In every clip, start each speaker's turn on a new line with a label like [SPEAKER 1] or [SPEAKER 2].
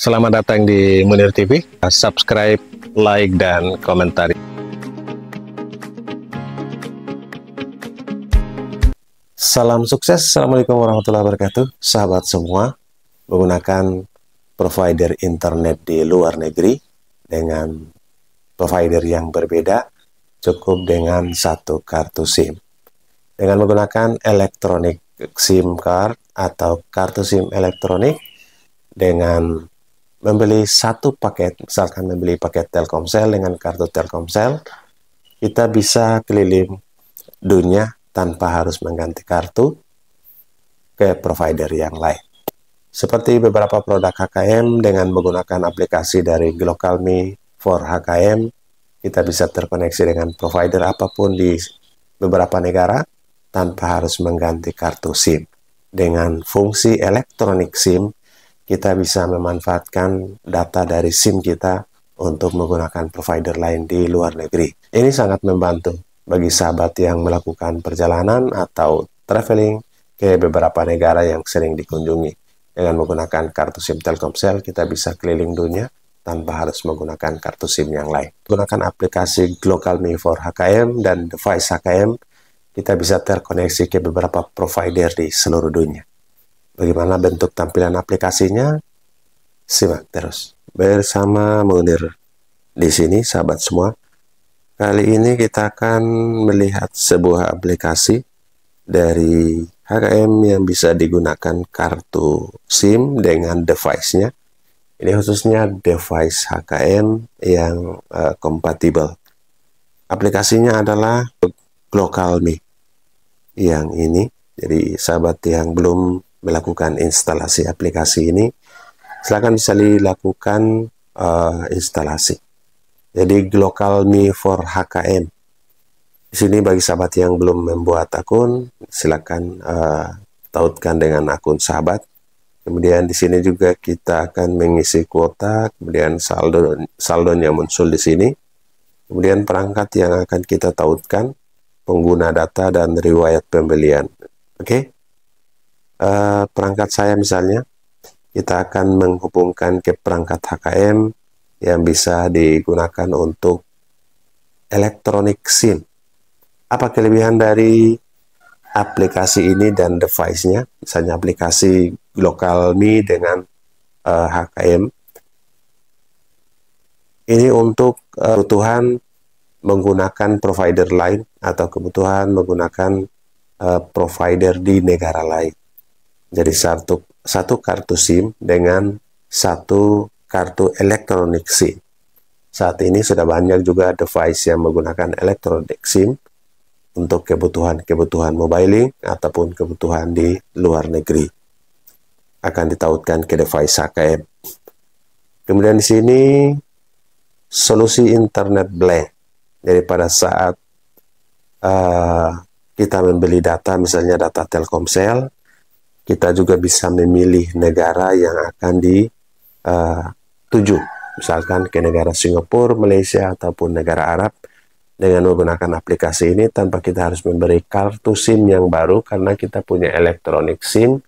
[SPEAKER 1] Selamat datang di Munir TV. Subscribe, like, dan komentari. Salam sukses. Assalamualaikum warahmatullahi wabarakatuh. Sahabat semua, menggunakan provider internet di luar negeri dengan provider yang berbeda cukup dengan satu kartu SIM. Dengan menggunakan elektronik SIM card atau kartu SIM elektronik dengan membeli satu paket, misalkan membeli paket Telkomsel dengan kartu Telkomsel, kita bisa keliling dunia tanpa harus mengganti kartu ke provider yang lain. Seperti beberapa produk HKM dengan menggunakan aplikasi dari GlocalMe for HKM, kita bisa terkoneksi dengan provider apapun di beberapa negara tanpa harus mengganti kartu SIM. Dengan fungsi elektronik SIM, kita bisa memanfaatkan data dari SIM kita untuk menggunakan provider lain di luar negeri. Ini sangat membantu bagi sahabat yang melakukan perjalanan atau traveling ke beberapa negara yang sering dikunjungi. Dengan menggunakan kartu SIM Telkomsel, kita bisa keliling dunia tanpa harus menggunakan kartu SIM yang lain. Gunakan aplikasi Me for HKM dan device HKM, kita bisa terkoneksi ke beberapa provider di seluruh dunia. Bagaimana bentuk tampilan aplikasinya? Simak terus bersama Munir. Di sini sahabat semua, kali ini kita akan melihat sebuah aplikasi dari HKM yang bisa digunakan kartu SIM dengan device-nya. Ini khususnya device HKM yang uh, kompatibel. Aplikasinya adalah GlocalMe yang ini. Jadi sahabat yang belum melakukan instalasi aplikasi ini, silakan bisa dilakukan uh, instalasi. Jadi Global Mi for HKM. Di sini bagi sahabat yang belum membuat akun, silakan uh, tautkan dengan akun sahabat. Kemudian di sini juga kita akan mengisi kuota, kemudian saldo saldonya muncul di sini. Kemudian perangkat yang akan kita tautkan, pengguna data dan riwayat pembelian. Oke. Okay? uh, perangkat saya misalnya kita akan menghubungkan ke perangkat HKM yang bisa digunakan untuk elektronik SIM. Apa kelebihan dari aplikasi ini dan device-nya? Misalnya aplikasi lokal Mi dengan uh, eh, HKM. Ini untuk uh, kebutuhan menggunakan provider lain atau kebutuhan menggunakan uh, provider di negara lain. Jadi satu, satu kartu SIM dengan satu kartu elektronik SIM. Saat ini sudah banyak juga device yang menggunakan elektronik SIM untuk kebutuhan-kebutuhan mobiling ataupun kebutuhan di luar negeri. Akan ditautkan ke device AKM. Kemudian di sini solusi internet blank. Jadi pada saat uh, kita membeli data, misalnya data Telkomsel, kita juga bisa memilih negara yang akan dituju, eh, misalkan ke negara Singapura, Malaysia, ataupun negara Arab. Dengan menggunakan aplikasi ini, tanpa kita harus memberi kartu SIM yang baru, karena kita punya elektronik SIM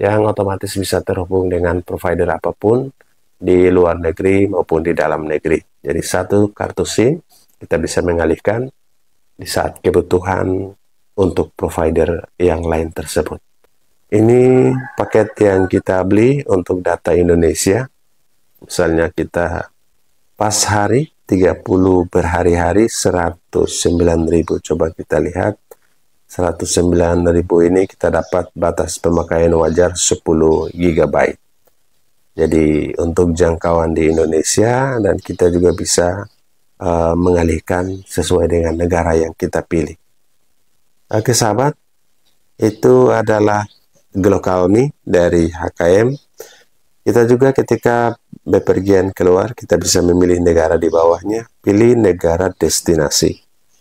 [SPEAKER 1] yang otomatis bisa terhubung dengan provider apapun di luar negeri maupun di dalam negeri. Jadi satu kartu SIM kita bisa mengalihkan di saat kebutuhan untuk provider yang lain tersebut. Ini paket yang kita beli untuk data Indonesia. Misalnya kita pas hari 30 berhari-hari 109.000. Coba kita lihat 109.000 ini kita dapat batas pemakaian wajar 10 GB. Jadi untuk jangkauan di Indonesia dan kita juga bisa uh, mengalihkan sesuai dengan negara yang kita pilih. Oke sahabat, itu adalah Global nih dari HKM. Kita juga ketika bepergian keluar, kita bisa memilih negara di bawahnya, pilih negara destinasi.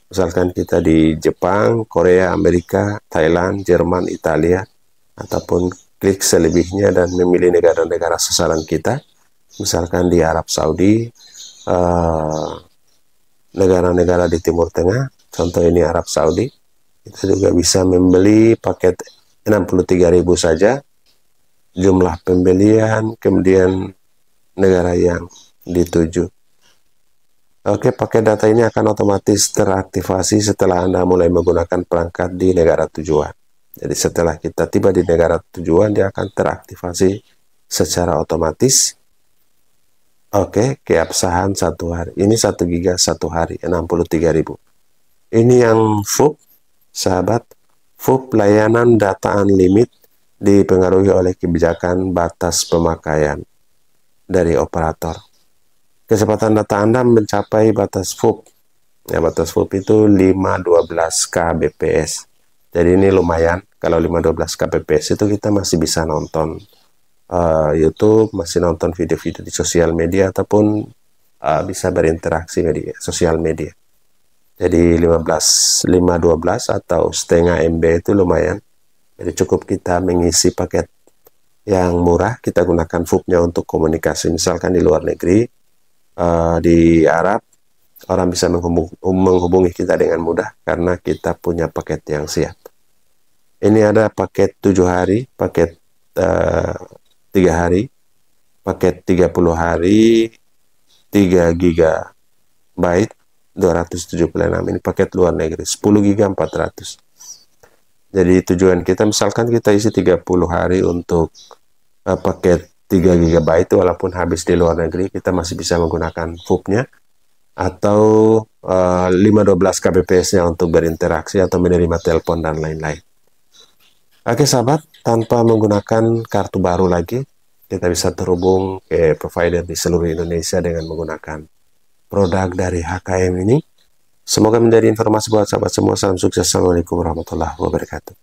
[SPEAKER 1] Misalkan kita di Jepang, Korea, Amerika, Thailand, Jerman, Italia, ataupun klik selebihnya dan memilih negara-negara sasaran kita. Misalkan di Arab Saudi, eh, negara-negara uh, di Timur Tengah, contoh ini Arab Saudi, kita juga bisa membeli paket 63.000 saja jumlah pembelian kemudian negara yang dituju oke pakai data ini akan otomatis teraktivasi setelah Anda mulai menggunakan perangkat di negara tujuan jadi setelah kita tiba di negara tujuan dia akan teraktivasi secara otomatis Oke, keabsahan satu hari. Ini satu giga satu hari, 63.000. Ini yang full sahabat, FUP layanan data unlimited dipengaruhi oleh kebijakan batas pemakaian dari operator. Kesempatan data Anda mencapai batas FUP. Ya, batas FUP itu 512 kbps. Jadi ini lumayan, kalau 512 kbps itu kita masih bisa nonton uh, YouTube, masih nonton video-video di sosial media ataupun uh, bisa berinteraksi media sosial media jadi 15 512 atau setengah MB itu lumayan jadi cukup kita mengisi paket yang murah kita gunakan fub nya untuk komunikasi misalkan di luar negeri uh, di Arab orang bisa menghubung, menghubungi kita dengan mudah karena kita punya paket yang siap ini ada paket 7 eh, hari paket tiga 3 hari paket 30 hari 3 giga byte 276 ini paket luar negeri 10 giga 400 jadi tujuan kita misalkan kita isi 30 hari untuk uh, paket 3 GB itu walaupun habis di luar negeri kita masih bisa menggunakan FUB-nya atau uh, eh, 512 kbps-nya untuk berinteraksi atau menerima telepon dan lain-lain. Oke sahabat, tanpa menggunakan kartu baru lagi, kita bisa terhubung ke provider di seluruh Indonesia dengan menggunakan produk dari HKM ini. Semoga menjadi informasi buat sahabat semua. Salam sukses. Assalamualaikum warahmatullahi wabarakatuh.